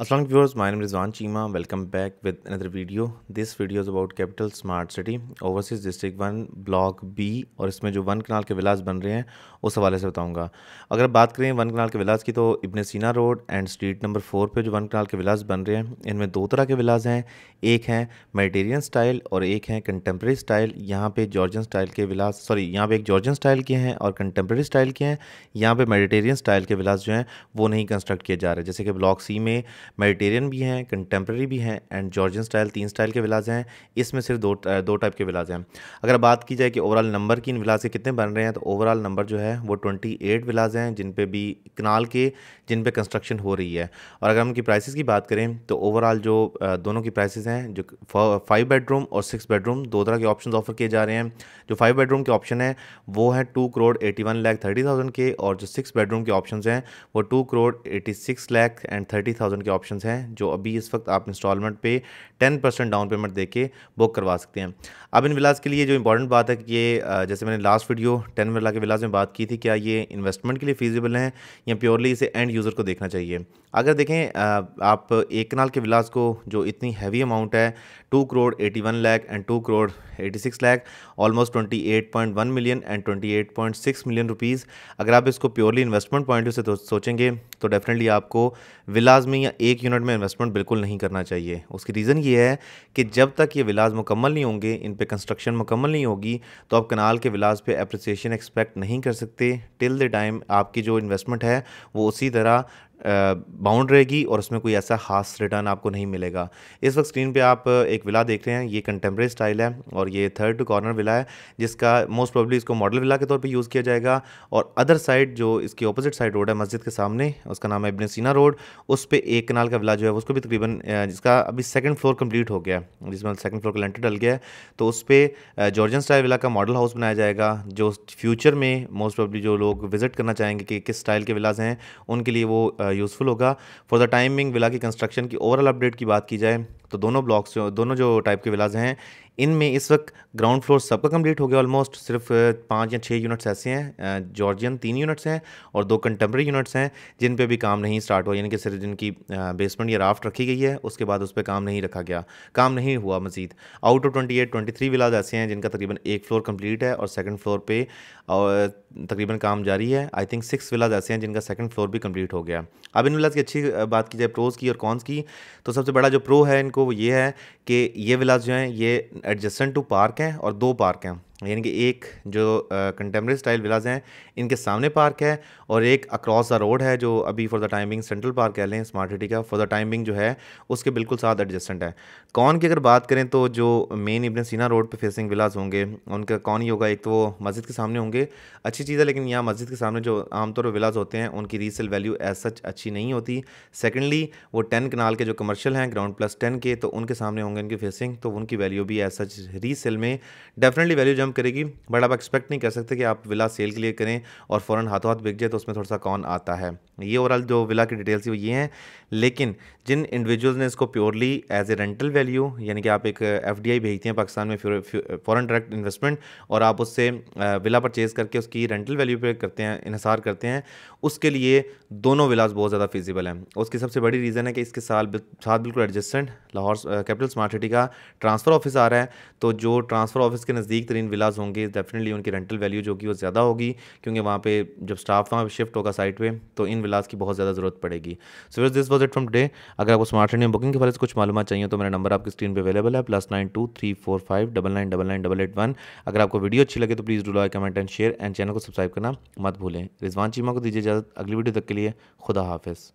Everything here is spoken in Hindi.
Aslam viewers, my Rizwan Cheema welcome back with another video this video is about capital smart city overseas district one block B और इसमें जो वन कनाल के विलास बन रहे हैं उस हवाले से बताऊंगा अगर बात करें वन कनाल के विलास की तो Ibn Sina road and street number four पे जो वन कनाल के विलास बन रहे हैं इनमें दो तरह के विलास हैं एक हैं मेडिटेरियन स्टाइल और एक हैं कंटेम्प्रेरी स्टाइल यहाँ पे जॉर्जन स्टाइल के विलास सॉरी यहाँ पे एक जॉर्जन स्टाइल के हैं और कंटेम्प्रेरी स्टाइल के हैं यहाँ पे मेडिटेरियन स्टाइल के विलास जो हैं वो नहीं कंस्ट्रक्ट किए जा रहे जैसे कि ब्लॉक सी में मेडिटेरियन भी हैं कंटेम्प्रेरी भी हैं एंड जॉर्जियन स्टाइल तीन स्टाइल के विलाज हैं इसमें सिर्फ दो दो टाइप के विलाज हैं अगर बात की जाए कि ओवरऑल नंबर की इन विलाज के कितने बन रहे हैं तो ओवरऑल नंबर जो है वो ट्वेंटी एट विलाज हैं जिन पे भी कनाल के जिन पर कंस्ट्रक्शन हो रही है और अगर हम की प्राइसेस की बात करें तो ओवरऑल जो दोनों की प्राइसेस हैं जो फाइव बेडरूम और सिक्स बेडरूम दो तरह के ऑप्शन ऑफर किए जा रहे हैं जो फाइव बेडरूम के ऑप्शन हैं वो हैं two crore eighty one lakh thirty thousand के और जो सिक्स बेडरूम के ऑप्शन हैं वो two crore eighty six lakh and thirty thousand के ऑप्शंस हैं जो अभी इस वक्त आप इंस्टॉलमेंट पे 10 परसेंट डाउन पेमेंट देके बुक करवा सकते हैं अब इन विलास के लिए जो इंपॉर्टेंट बात है कि ये जैसे मैंने लास्ट वीडियो टेन विला के विलास में बात की थी क्या ये इन्वेस्टमेंट के लिए फीजिबल हैं या प्योरली इसे एंड यूज़र को देखना चाहिए अगर देखें आप एक कनाल के विलास को जो इतनी हैवी अमाउंट है two crore eighty one lakh and two crore eighty six lakh almost twenty million and twenty million rupees अगर आप इसको प्योरली इन्वेस्टमेंट पॉइंट से तो, सोचेंगे तो डेफिनेटली आपको विलाज में या एक यूनिट में इन्वेस्टमेंट बिल्कुल नहीं करना चाहिए उसकी रीज़न ये है कि जब तक ये विलाज मुकम्मल नहीं होंगे इन पर कंस्ट्रक्शन मुकम्मल नहीं होगी तो आप कनाल के विलाज पर अप्रिसिएशन एक्सपेक्ट नहीं कर सकते टिल द टाइम आपकी जो इन्वेस्टमेंट है वो उसी तरह बाउंड रहेगी और उसमें कोई ऐसा खास रिटर्न आपको नहीं मिलेगा इस वक्त स्क्रीन पे आप एक विला देख रहे हैं ये कंटेम्प्रेरी स्टाइल है और ये थर्ड टू कॉर्नर विला है जिसका मोस्ट प्रॉब्ली इसको मॉडल विला के तौर पे यूज़ किया जाएगा और अदर साइड जो इसकी अपोजिट साइड रोड है मस्जिद के सामने उसका नाम है इबन सीना रोड उस पर एक कनाल का विला जो है उसको भी तकरीबन जिसका अभी सेकेंड फ्लोर कम्प्लीट हो गया है जिसमें सेकेंड फ्लोर का लेंटर डल गया है तो उस पर जॉर्जन स्टाइल विला का मॉडल हाउस बनाया जाएगा जो फ्यूचर में मोस्ट प्रॉब्ली जो लोग विजिट करना चाहेंगे कि किस स्टाइल के विलाज हैं उनके लिए वो यूज़फुल होगा फॉर द टाइमिंग विला की कंस्ट्रक्शन की ओवरऑल अपडेट की बात की जाए तो दोनों ब्लॉक्स दोनों जो टाइप के विलाज हैं इनमें इस वक्त ग्राउंड फ्लोर सबका कंप्लीट हो गया ऑलमोस्ट सिर्फ पाँच या छः यूनिट्स ऐसे हैं जॉर्जियन तीन यूनिट्स हैं और दो कंटेम्प्रेरी यूनिट्स हैं जिन पे भी काम नहीं स्टार्ट हुआ यानी कि सिर्फ जिनकी बेसमेंट या राफ्ट रखी गई है उसके बाद उस पर काम नहीं रखा गया काम नहीं हुआ मजीद out of twenty eight twenty three villas ऐसे हैं जिनका तकरीबन एक फ्लोर कम्प्लीट है और सेकेंड फ्लोर पर और तकरीबन काम जारी है आई थिंक सिक्स विलाज ऐसे हैं जिनका सेकंड फ्लोर भी कंप्लीट हो गया अब इन विलाज की अच्छी बात की जाए प्रोज़ की और कॉन्स की तो सबसे बड़ा जो प्रो है इनको वो ये है कि ये विलाज जो हैं ये एडजस्टेंट टू पार्क हैं और दो पार्क हैं यानी कि एक जो कंटेम्प्रेरी स्टाइल विलाज हैं इनके सामने पार्क है और एक अक्रॉस द रोड है जो अभी for the timing central park कह लें स्मार्ट सिटी का फॉर द टाइमिंग जो है उसके बिल्कुल साथ एडजस्टेंट है कौन की अगर बात करें तो जो मेन इबन सीना रोड पर फेसिंग विलाज होंगे उनका कौन ही होगा एक तो वो मस्जिद के सामने होंगे अच्छी चीज़ है लेकिन यहाँ मस्जिद के सामने जो आमतौर पर विलाज होते हैं उनकी रीसेल वैल्यू एज सच अच्छी नहीं होती सेकेंडली वो टेन कनाल के जो कमर्शल हैं ग्राउंड प्लस टेन के तो उनके सामने होंगे इनकी फेसिंग तो उनकी वैल्यू भी एज सच रीसेल में डेफिनेटली वैल्यू मिनिमम करेगी बट आप एक्सपेक्ट नहीं कर सकते कि आप विला सेल के लिए करें और फ़ौरन हाथों हाथ बिक जाए तो उसमें थोड़ा सा कौन आता है ये ओवरऑल जो विला की डिटेल्स वो ये हैं लेकिन जिन इंडिविजुअल्स ने इसको purely as a rental value यानी कि आप एक एफ भेजते हैं पाकिस्तान में फॉरन डायरेक्ट इन्वेस्टमेंट और आप उससे विला परचेज़ करके उसकी रेंटल वैल्यू पे करते हैं इसार करते हैं उसके लिए दोनों विलास बहुत ज़्यादा फिजिबल हैं उसकी सबसे बड़ी रीज़न है कि इसके साल साथ बिल्कुल adjacent Lahore capital smart city का ट्रांसफ़र ऑफिस आ रहा है तो जो ट्रांसफ़र ऑफिस के नज़दीक तरीन विलाज होंगे डेफिनेटली उनकी रेंटल वैल्यू जो होगी वो ज़्यादा होगी क्योंकि वहाँ पे जब स्टाफ वहाँ शिफ्ट होगा साइट पे तो इन विलाज की बहुत ज़्यादा ज़रूरत पड़ेगी so this was it from day अगर आपको स्मार्ट में बुकिंग के बारे से कुछ मालूम चाहिए तो मेरा नंबर आपकी स्क्रीन पर अवेलेबल है plus nine two three four five double nine double nine double eight one अगर आपको वीडियो अच्छी लगे तो please do like comment and share and channel को सब्सक्राइब करना मत भूलें रिजवान चीमा को दीजिए इजाज़त अगली वीडियो तक के लिए खुदा हाफिज़